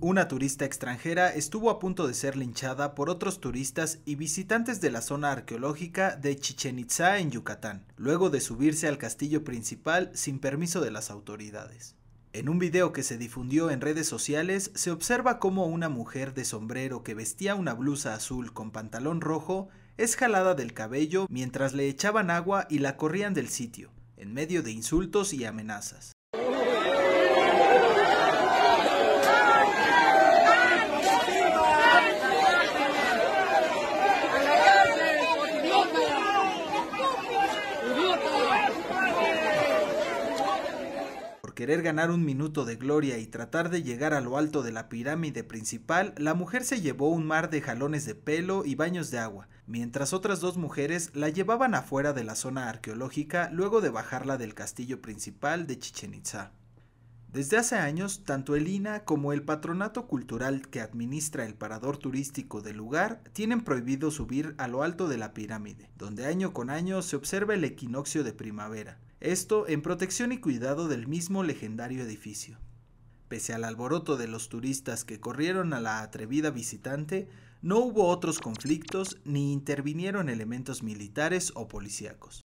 Una turista extranjera estuvo a punto de ser linchada por otros turistas y visitantes de la zona arqueológica de Chichen Itza en Yucatán, luego de subirse al castillo principal sin permiso de las autoridades. En un video que se difundió en redes sociales se observa cómo una mujer de sombrero que vestía una blusa azul con pantalón rojo es jalada del cabello mientras le echaban agua y la corrían del sitio, en medio de insultos y amenazas. querer ganar un minuto de gloria y tratar de llegar a lo alto de la pirámide principal, la mujer se llevó un mar de jalones de pelo y baños de agua, mientras otras dos mujeres la llevaban afuera de la zona arqueológica luego de bajarla del castillo principal de Chichen Itza. Desde hace años, tanto el INA como el patronato cultural que administra el parador turístico del lugar tienen prohibido subir a lo alto de la pirámide, donde año con año se observa el equinoccio de primavera, esto en protección y cuidado del mismo legendario edificio. Pese al alboroto de los turistas que corrieron a la atrevida visitante, no hubo otros conflictos ni intervinieron elementos militares o policíacos.